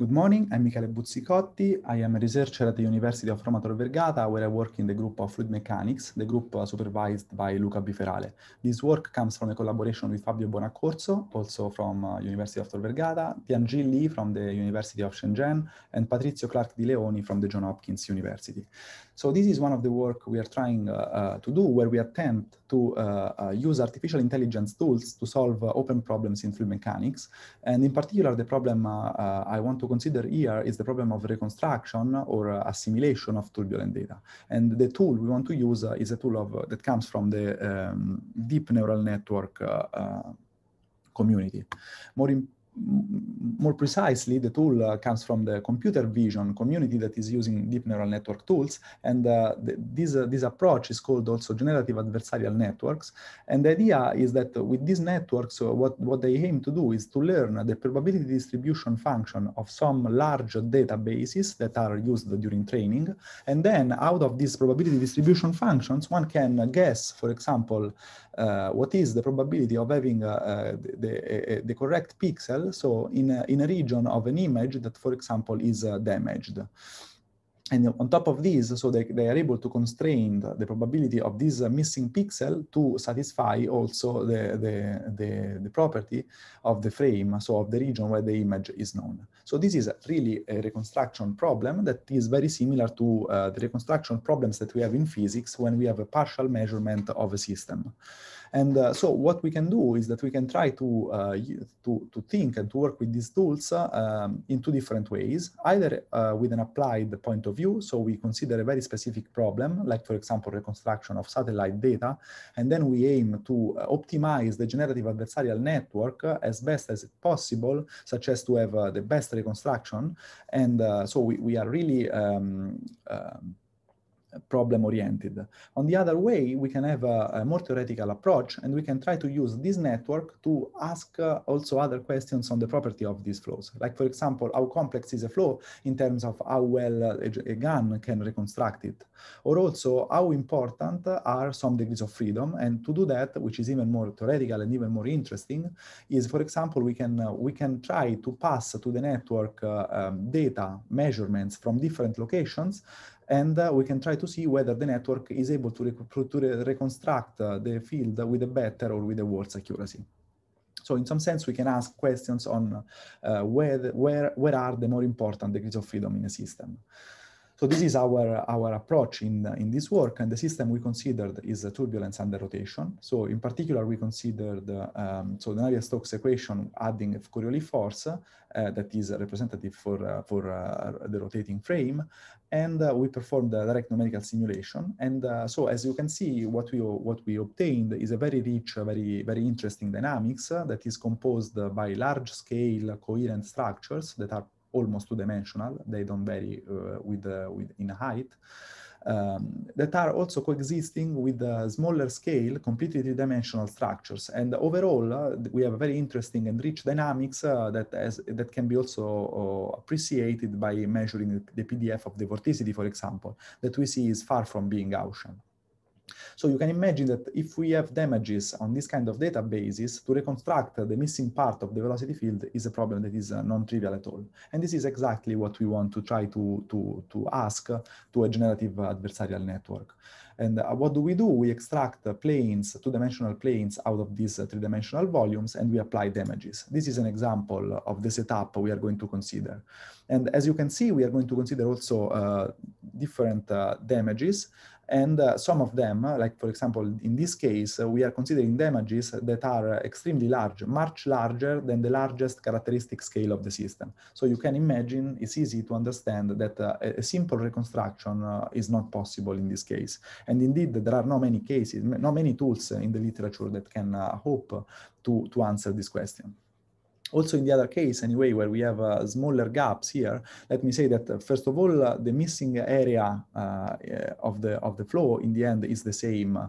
Good morning, I'm Michele Buzzicotti. I am a researcher at the University of Roma Tor Vergata, where I work in the group of fluid mechanics, the group uh, supervised by Luca Biferale. This work comes from a collaboration with Fabio Bonaccorso, also from uh, University of Tor Vergata, Tianjin Li from the University of Shenzhen, and Patrizio Clark di Leoni from the John Hopkins University. So this is one of the work we are trying uh, uh, to do, where we attempt to uh, uh, use artificial intelligence tools to solve open problems in fluid mechanics. And in particular, the problem I want to to consider here is the problem of reconstruction or assimilation of turbulent data. And the tool we want to use uh, is a tool of, uh, that comes from the um, deep neural network uh, community. More more precisely, the tool uh, comes from the computer vision community that is using deep neural network tools. And uh, th this, uh, this approach is called also generative adversarial networks. And the idea is that with these networks, uh, what, what they aim to do is to learn the probability distribution function of some large databases that are used during training. And then out of these probability distribution functions, one can guess, for example, uh, what is the probability of having uh, uh, the, the, the, correct pixel, so in a, in a region of an image that, for example, is damaged and on top of these, so they, they are able to constrain the, probability of this missing pixel to satisfy also the, the, the, the, property of the frame, so of the region where the image is known. So this is really a reconstruction problem that is very similar to uh, the reconstruction problems that we have in physics when we have a partial measurement of a system. And uh, so what we can do is that we can try to, uh, to, to think and to work with these tools um, in two different ways, either uh, with an applied point of view. So we consider a very specific problem, like for example, reconstruction of satellite data. And then we aim to uh, optimize the generative adversarial network uh, as best as possible, such as to have the best reconstruction. And so we, we are really um, um problem oriented. On the other way, we can have a, a, more theoretical approach and we can try to use this network to ask uh, also other questions on the property of these flows. Like for example, how complex is a flow in terms of how well uh, a, a, gun can reconstruct it, or also how important are some degrees of freedom. And to do that, which is even more theoretical and even more interesting, is for example, we can, uh, we can try to pass to the network uh, um, data measurements from different locations and uh, we can try to see whether the network is able to, rec to re reconstruct uh, the field with a better or with a worse accuracy. So in some sense, we can ask questions on uh, where, where, where are the more important degrees of freedom in a system. So this is our, our approach in, in this work, and the system we considered is turbulence under rotation. So in particular, we considered um, so the Navier-Stokes equation adding a Coriolis force uh, that is representative for, uh, for uh, the rotating frame, and uh, we performed a direct numerical simulation. And uh, so as you can see, what we, what we obtained is a very rich, very, very interesting dynamics uh, that is composed by large-scale coherent structures that are almost two-dimensional. They don't vary uh, with, uh, with in height. Um, that are also coexisting with the smaller scale, completely three-dimensional structures. And overall, uh, we have a very interesting and rich dynamics uh, that, has, that can be also uh, appreciated by measuring the PDF of the vorticity, for example, that we see is far from being Gaussian. So you can imagine that if we have damages on this kind of databases, to reconstruct the missing part of the velocity field is a problem that is uh, non-trivial at all. And this is exactly what we want to try to, to, to ask to a generative adversarial network. And uh, what do we do? We extract planes, two-dimensional planes out of these uh, three-dimensional volumes and we apply damages. This is an example of the setup we are going to consider. And as you can see, we are going to consider also uh, different uh, damages. And uh, some of them, uh, like for example, in this case, uh, we are considering damages that are extremely large, much larger than the largest characteristic scale of the system. So you can imagine it's easy to understand that uh, a simple reconstruction is not possible in this case. And indeed, there are no many cases, no many tools in the literature that can hope to, to answer this question also in the other case anyway where we have uh, smaller gaps here let me say that uh, first of all uh, the missing area uh, eh, of the of the flow in the end is the same uh,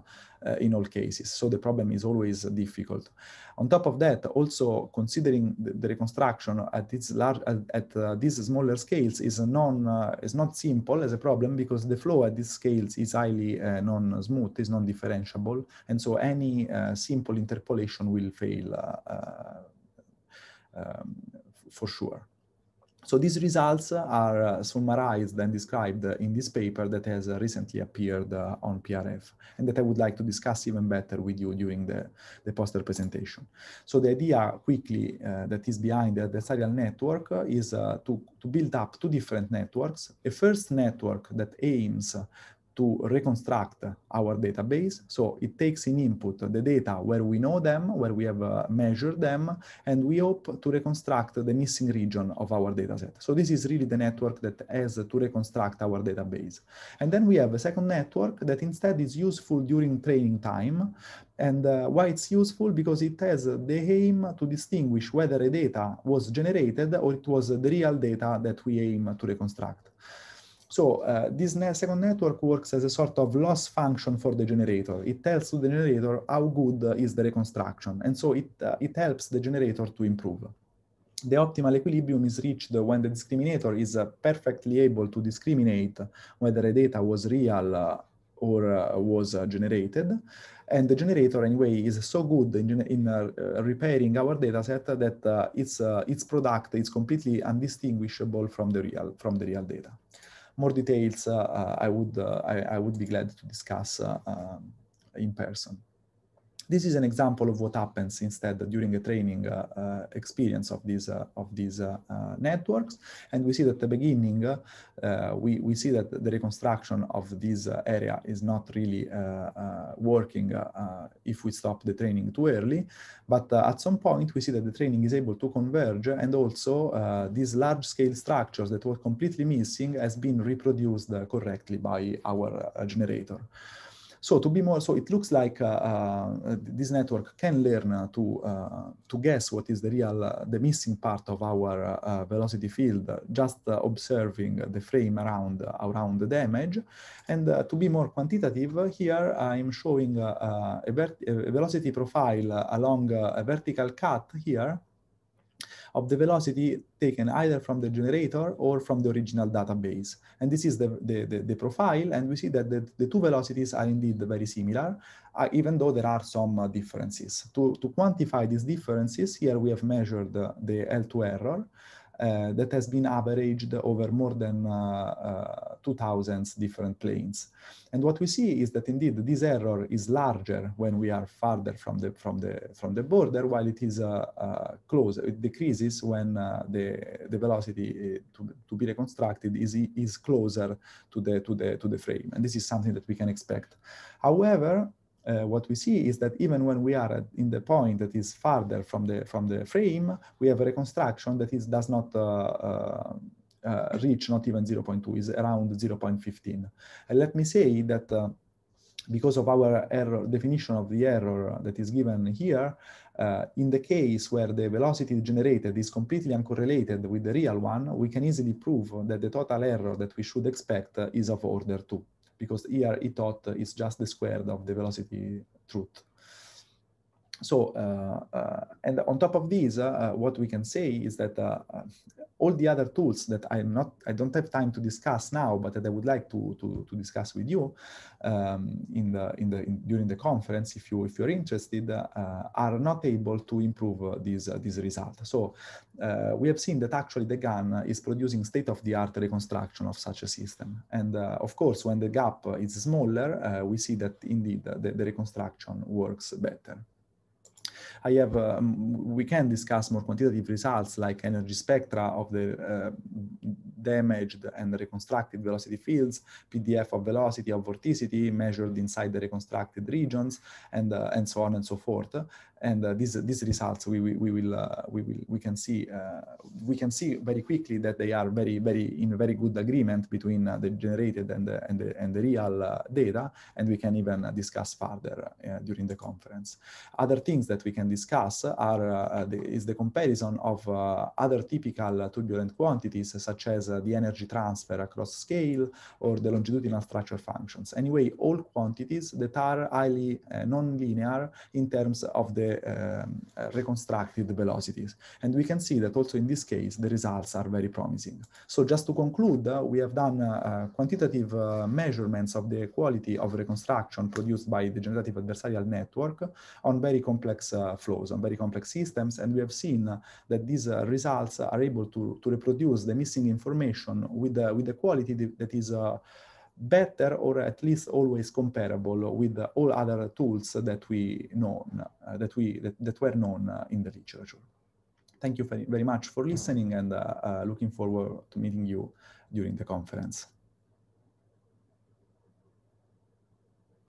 in all cases so the problem is always difficult on top of that also considering the, the reconstruction at its large at, at uh, these smaller scales is non is not simple as a problem because the flow at these scales is highly non smooth is non differentiable and so any simple interpolation will fail um, for sure. So these results are uh, summarized and described in this paper that has recently appeared uh, on PRF and that I would like to discuss even better with you during the, the poster presentation. So the idea quickly uh, that is behind the adversarial network is uh, to, to build up two different networks. A first network that aims to reconstruct our database. So it takes in input the data where we know them, where we have uh, measured them, and we hope to reconstruct the missing region of our dataset. So this is really the network that has to reconstruct our database. And then we have a second network that instead is useful during training time and uh, why it's useful? Because it has the aim to distinguish whether a data was generated or it was the real data that we aim to reconstruct. So uh, this second network works as a sort of loss function for the generator. It tells the generator how good is the reconstruction. And so it, uh, it helps the generator to improve. The optimal equilibrium is reached when the discriminator is uh, perfectly able to discriminate whether a data was real uh, or uh, was uh, generated. And the generator, anyway, is so good in, in repairing our dataset that its, its product is completely undistinguishable from the real, from the real data more details uh, I would uh, I, I, would be glad to discuss uh, um, in person. This is an example of what happens instead during a training uh, uh, experience of these uh, of these networks, and we see that at the beginning we we see that the reconstruction of this area is not really working if we stop the training too early, but at some point we see that the training is able to converge and also these large scale structures that were completely missing has been reproduced correctly by our generator. So to be more, so it looks like uh, uh, this network can learn uh, to to guess what is the real, the missing part of our velocity field, just observing the frame around around the damage, And to be more quantitative, here I'm showing a, a, velocity profile along a vertical cut here of the velocity taken either from the generator or from the original database. And this is the, the, the, the profile, and we see that the, the two velocities are indeed very similar, uh, even though there are some uh, differences. To, to quantify these differences, here we have measured the L2 error, uh, that has been averaged over more than uh, uh, 2000 different planes. And what we see is that indeed this error is larger when we are farther from the, from the, from the border, while it is closer, it decreases when the, the velocity to, to be reconstructed is, is closer to the, to, the, to the frame. And this is something that we can expect. However, uh, what we see is that even when we are at, in the point that is farther from the from the frame, we have a reconstruction that is does not uh, uh, uh reach not even 0.2, is around 0.15. And let me say that uh, because of our error definition of the error that is given here, uh, in the case where the velocity generated is completely uncorrelated with the real one, we can easily prove that the total error that we should expect is of order 2 because here e tot is just the squared of the velocity truth so uh, uh, and on top of these, uh, what we can say is that all the other tools that I'm not, I don't have time to discuss now, but that I would like to to, to discuss with you um, in the in the in, during the conference, if you if you're interested, are not able to improve these these results. So uh, we have seen that actually the GAN is producing state-of-the-art reconstruction of such a system. And uh, of course, when the gap is smaller, uh, we see that indeed the, the reconstruction works better. I have, um, we can discuss more quantitative results like energy spectra of the uh, damaged and reconstructed velocity fields, PDF of velocity of vorticity measured inside the reconstructed regions, and uh, and so on and so forth. And uh, these these results we we, we will we will we can see we can see very quickly that they are very very in very good agreement between the generated and the and the, and the real data, and we can even discuss further during the conference. Other things that we can discuss are uh, the, is the comparison of uh, other typical turbulent quantities such as uh, the energy transfer across scale or the longitudinal structure functions. Anyway, all quantities that are highly nonlinear in terms of the um, reconstructed velocities. And we can see that also in this case, the results are very promising. So just to conclude, we have done quantitative measurements of the quality of reconstruction produced by the generative adversarial network on very complex uh, flows on very complex systems. And we have seen that these uh, results are able to, to reproduce the missing information with, uh, with the quality that is uh, better or at least always comparable with all other tools that we know that we that, that were known in the literature thank you very much for listening and uh, uh, looking forward to meeting you during the conference.